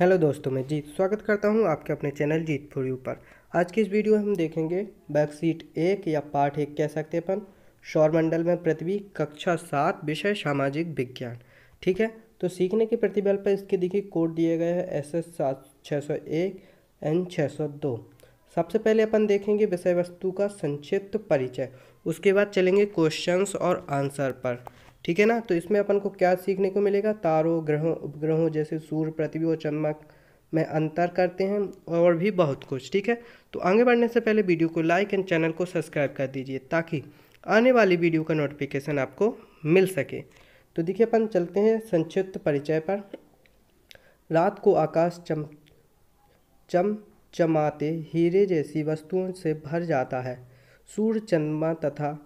hello दोस्तों मैं जीत स्वागत करता हूं आपके अपने चैनल जीत फॉर यू पर आज की इस वीडियो में हम देखेंगे बैक सीट एक या पार्ट एक कह सकते हैं अपन मंडल में पृथ्वी कक्षा सात विषय सामाजिक विज्ञान ठीक है तो सीखने के प्रतिबल पर इसके देखिए कोड दिए गए हैं एस एस सात छः सौ एक एन छः सौ दो सबसे पहले अपन देखेंगे विषय वस्तु का संक्षिप्त परिचय उसके बाद चलेंगे क्वेश्चंस और आंसर पर ठीक है ना तो इसमें अपन को क्या सीखने को मिलेगा तारों ग्रहों उपग्रहों जैसे सूर्य पृथ्वी और चंद्रमा में अंतर करते हैं और भी बहुत कुछ ठीक है तो आगे बढ़ने से पहले वीडियो को लाइक एंड चैनल को सब्सक्राइब कर दीजिए ताकि आने वाली वीडियो का नोटिफिकेशन आपको मिल सके तो देखिए अपन चलते हैं संक्षिप्त परिचय पर रात को आकाश चम चम चमाते हीरे जैसी वस्तुओं से भर जाता है सूर्य चंद्रमा तथा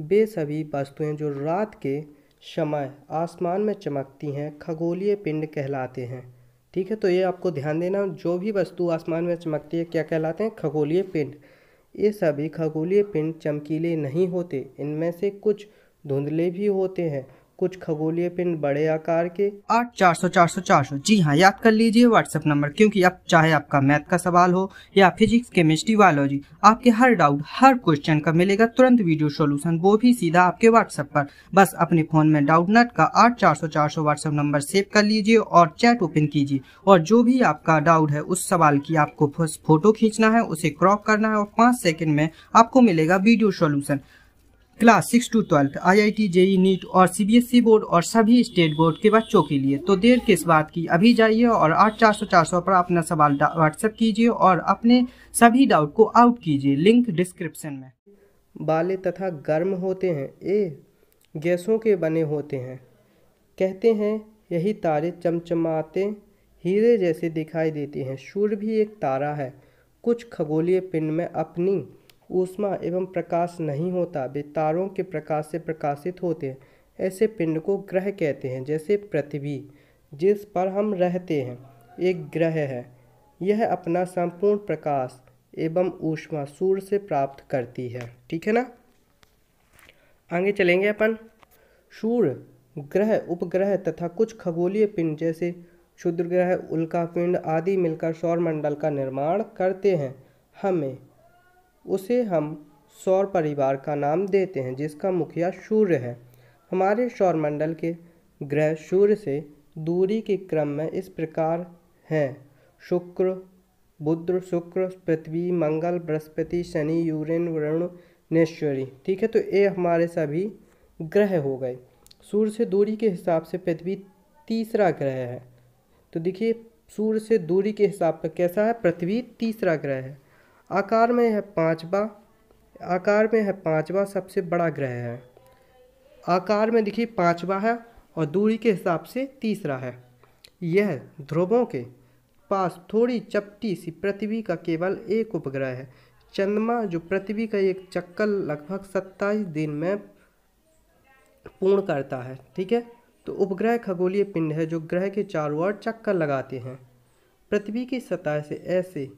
वे सभी वस्तुएँ जो रात के समय आसमान में चमकती हैं खगोलीय पिंड कहलाते हैं ठीक है तो ये आपको ध्यान देना जो भी वस्तु आसमान में चमकती है क्या कहलाते हैं खगोलीय पिंड ये सभी खगोलीय पिंड चमकीले नहीं होते इनमें से कुछ धुंधले भी होते हैं कुछ खगोलीय पिंड बड़े आकार के आठ चार सौ चार सौ चार सौ जी हाँ याद कर लीजिए व्हाट्सएप नंबर क्योंकि अब चाहे आपका मैथ का सवाल हो या फिजिक्स केमिस्ट्री बायोलॉजी आपके हर डाउट हर क्वेश्चन का मिलेगा तुरंत वीडियो सोल्यूशन वो भी सीधा आपके व्हाट्सएप पर बस अपने फोन में डाउट नट का आठ चार सौ चार सौ व्हाट्सएप नंबर सेव कर लीजिए और चैट ओपन कीजिए और जो भी आपका डाउट है उस सवाल की आपको फोटो खींचना है उसे क्रॉप करना है और पाँच सेकेंड में आपको मिलेगा video solution class six to twelfth IIT JEE e, NEET और सीबीएसई e बोर्ड और सभी स्टेट बोर्ड के बच्चों के लिए तो देर किस बात की अभी जाइए और आठ चार सौ चार सौ पर अपना सवाल व्हाट्सएप कीजिए और अपने सभी डाउट को आउट कीजिए लिंक डिस्क्रिप्शन में बाले तथा गर्म होते हैं ए गैसों के बने होते हैं कहते हैं यही तारे चमचमाते हीरे जैसे दिखाई देते हैं सूर्य भी एक तारा है कुछ खगोलीय पिंड में अपनी ऊष्मा एवं प्रकाश नहीं होता वे तारों के प्रकाश से प्रकाशित होते हैं ऐसे पिंड को ग्रह कहते हैं जैसे पृथ्वी जिस पर हम रहते हैं एक ग्रह है यह अपना संपूर्ण प्रकाश एवं ऊष्मा सूर्य से प्राप्त करती है ठीक है ना आगे चलेंगे अपन सूर्य ग्रह उपग्रह तथा कुछ खगोलीय पिंड जैसे क्षुद्र ग्रह उल्का पिंड आदि मिलकर सौरमंडल का निर्माण करते हैं हमें उसे हम सौर परिवार का नाम देते हैं जिसका मुखिया सूर्य है हमारे सौरमंडल के ग्रह सूर्य से दूरी के क्रम में इस प्रकार हैं शुक्र बुद्ध शुक्र पृथ्वी मंगल बृहस्पति शनि यूरेन वरुण नेश्वरी ठीक है तो ये हमारे सभी ग्रह हो गए सूर्य से दूरी के हिसाब से पृथ्वी तीसरा ग्रह है तो देखिए सूर्य से दूरी के हिसाब पर कैसा है पृथ्वी तीसरा ग्रह है आकार में है पाँचवा आकार में है पाँचवा सबसे बड़ा ग्रह है आकार में देखिए पाँचवा है और दूरी के हिसाब से तीसरा है यह ध्रुवों के पास थोड़ी चपटी सी पृथ्वी का केवल एक उपग्रह है चंद्रमा जो पृथ्वी का एक चक्कर लगभग सत्ताईस दिन में पूर्ण करता है ठीक है तो उपग्रह खगोलीय पिंड है जो ग्रह के चारों ओर चक्कर लगाते हैं पृथ्वी की सतह से ऐसे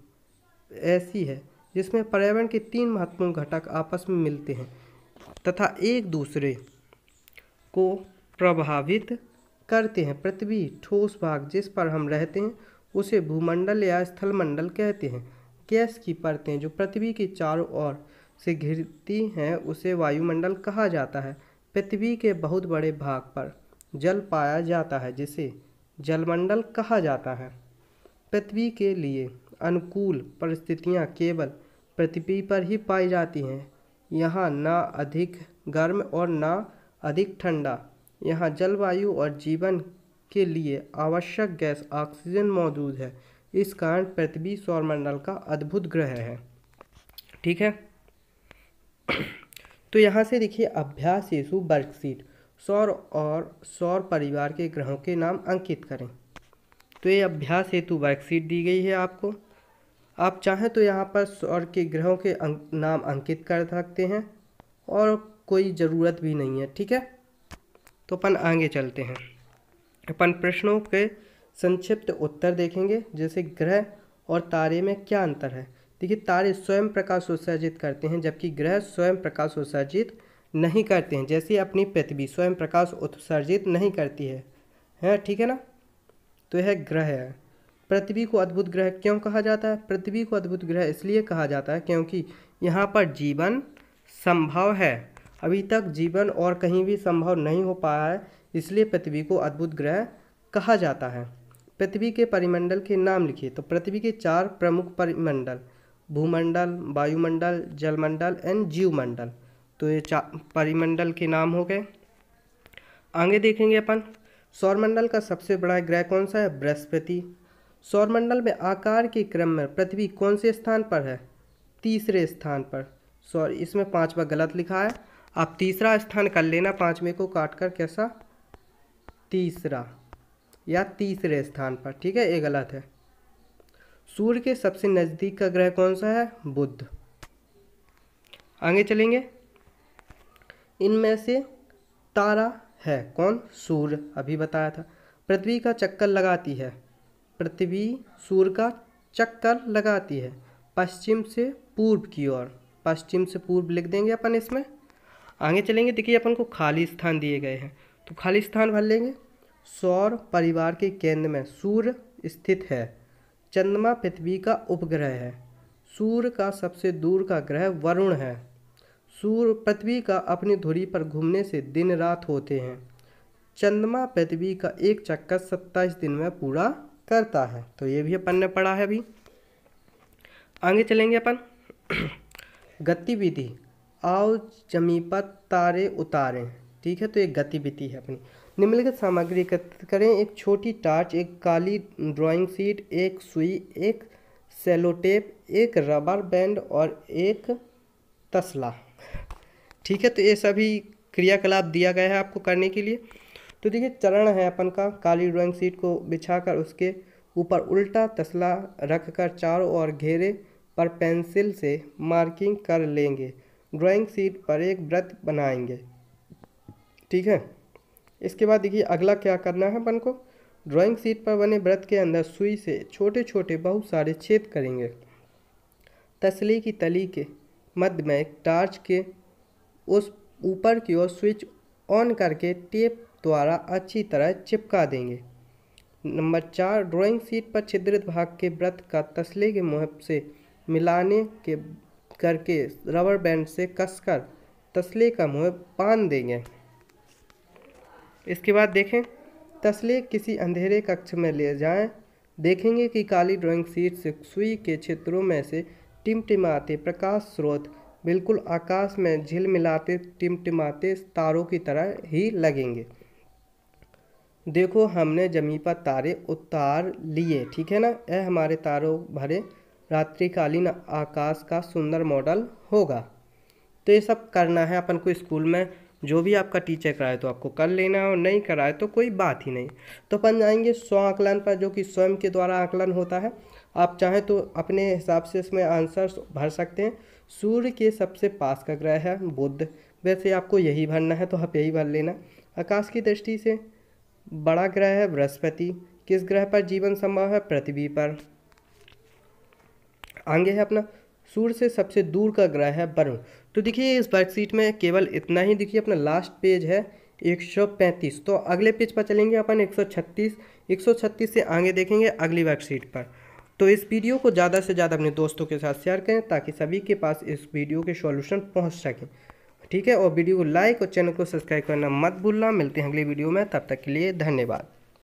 ऐसी है जिसमें पर्यावरण के तीन महत्वपूर्ण घटक आपस में मिलते हैं तथा एक दूसरे को प्रभावित करते हैं पृथ्वी ठोस भाग जिस पर हम रहते हैं उसे भूमंडल या स्थलमंडल कहते हैं गैस की परतें जो पृथ्वी के चारों ओर से घिरती हैं उसे वायुमंडल कहा जाता है पृथ्वी के बहुत बड़े भाग पर जल पाया जाता है जिसे जलमंडल कहा जाता है पृथ्वी के लिए अनुकूल परिस्थितियाँ केवल पृथ्वी पर ही पाई जाती हैं यहाँ ना अधिक गर्म और ना अधिक ठंडा यहाँ जलवायु और जीवन के लिए आवश्यक गैस ऑक्सीजन मौजूद है इस कारण पृथ्वी सौरमंडल का अद्भुत ग्रह है ठीक है तो यहाँ से देखिए अभ्यास येसु वर्कशीट सौर और सौर परिवार के ग्रहों के नाम अंकित करें तो ये अभ्यास हेतु वर्कशीट दी गई है आपको आप चाहें तो यहाँ पर सौर के ग्रहों के अंक, नाम अंकित कर सकते हैं और कोई ज़रूरत भी नहीं है ठीक है तो अपन आगे चलते हैं अपन प्रश्नों के संक्षिप्त उत्तर देखेंगे जैसे ग्रह और तारे में क्या अंतर है देखिए तारे स्वयं प्रकाश उत्सर्जित करते हैं जबकि ग्रह स्वयं प्रकाश उत्सर्जित नहीं करते हैं जैसे अपनी पृथ्वी स्वयं प्रकाश उत्सर्जित नहीं करती है हैं ठीक है ना तो यह ग्रह है पृथ्वी को अद्भुत ग्रह क्यों कहा जाता है पृथ्वी को अद्भुत ग्रह इसलिए कहा जाता है क्योंकि यहाँ पर जीवन संभव है अभी तक जीवन और कहीं भी संभव नहीं हो पाया है इसलिए पृथ्वी को अद्भुत ग्रह कहा जाता है पृथ्वी के परिमंडल के नाम लिखिए तो पृथ्वी के चार प्रमुख परिमंडल भूमंडल वायुमंडल जलमंडल एंड जीवमंडल तो ये चार परिमंडल के नाम हो गए आगे देखेंगे अपन सौरमंडल का सबसे बड़ा ग्रह कौन सा है बृहस्पति सौरमंडल में आकार के क्रम में पृथ्वी कौन से स्थान पर है तीसरे स्थान पर सॉरी इसमें पांचवा गलत लिखा है आप तीसरा स्थान कर लेना पाँचवें को काट कर कैसा तीसरा या तीसरे स्थान पर ठीक है ये गलत है सूर्य के सबसे नज़दीक का ग्रह कौन सा है बुध आगे चलेंगे इनमें से तारा है कौन सूर्य अभी बताया था पृथ्वी का चक्कर लगाती है पृथ्वी सूर्य का चक्कर लगाती है पश्चिम से पूर्व की ओर पश्चिम से पूर्व लिख देंगे अपन इसमें आगे चलेंगे देखिए अपन को खाली स्थान दिए गए हैं तो खाली स्थान भर लेंगे सौर परिवार के केंद्र में सूर्य स्थित है चंद्रमा पृथ्वी का उपग्रह है सूर्य का सबसे दूर का ग्रह वरुण है सूर्य पृथ्वी का अपनी धुरी पर घूमने से दिन रात होते हैं चंद्रमा पृथ्वी का एक चक्कर सत्ताईस दिन में पूरा करता है तो ये भी अपन ने पढ़ा है अभी आगे चलेंगे अपन गतिविधि आओ जमी पर तारे उतारें ठीक है तो एक गतिविधि है अपनी निम्नलिखित सामग्री एकत्रित करें एक छोटी टार्च एक काली ड्राइंग सीट एक सुई एक सेलोटेप एक रबर बैंड और एक तसला ठीक है तो ये सभी क्रियाकलाप दिया गया है आपको करने के लिए तो देखिए चरण है अपन का काली ड्राइंग शीट को बिछाकर उसके ऊपर उल्टा तसला रखकर चारों ओर घेरे पर पेंसिल से मार्किंग कर लेंगे ड्राइंग शीट पर एक व्रत बनाएंगे ठीक है इसके बाद देखिए अगला क्या करना है अपन को ड्राइंग शीट पर बने व्रत के अंदर सुई से छोटे छोटे बहुत सारे छेद करेंगे तसली की तली के मध्य में एक टार्च के उस ऊपर की ओर स्विच ऑन करके टेप द्वारा अच्छी तरह चिपका देंगे नंबर चार ड्राइंग सीट पर छिद्रित भाग के व्रत का तसले के मुँह से मिलाने के करके रबर बैंड से कसकर तसले का मुँह बांध देंगे इसके बाद देखें तसले किसी अंधेरे कक्ष में ले जाएं देखेंगे कि काली ड्राइंग शीट से सुई के क्षेत्रों में से टिमटिमाते प्रकाश स्रोत बिल्कुल आकाश में झिलमिलाते टिमटिमाते तारों की तरह ही लगेंगे देखो हमने जमी पर तारे उतार लिए ठीक है ना यह हमारे तारों भरे रात्रिकालीन आकाश का सुंदर मॉडल होगा तो ये सब करना है अपन को स्कूल में जो भी आपका टीचर कराए तो आपको कर लेना है और नहीं कराए तो कोई बात ही नहीं तो अपन जाएंगे स्व आकलन पर जो कि स्वयं के द्वारा आकलन होता है आप चाहें तो अपने हिसाब से इसमें आंसर्स भर सकते हैं सूर्य के सबसे पास का ग्रह है बुद्ध वैसे आपको यही भरना है तो आप यही भर लेना आकाश की दृष्टि से बड़ा ग्रह है बृहस्पति किस ग्रह पर जीवन संभव है पृथ्वी पर आगे है अपना सूर्य से सबसे दूर का ग्रह है वरुण तो देखिए इस वर्कशीट में केवल इतना ही देखिए अपना लास्ट पेज है 135 तो अगले पेज पर चलेंगे अपन 136 136 से आगे देखेंगे अगली वर्कशीट पर तो इस वीडियो को ज़्यादा से ज़्यादा अपने दोस्तों के साथ शेयर करें ताकि सभी के पास इस वीडियो के सॉल्यूशन पहुंच सकें ठीक है और वीडियो को लाइक और चैनल को सब्सक्राइब करना मत भूलना मिलते हैं अगले वीडियो में तब तक के लिए धन्यवाद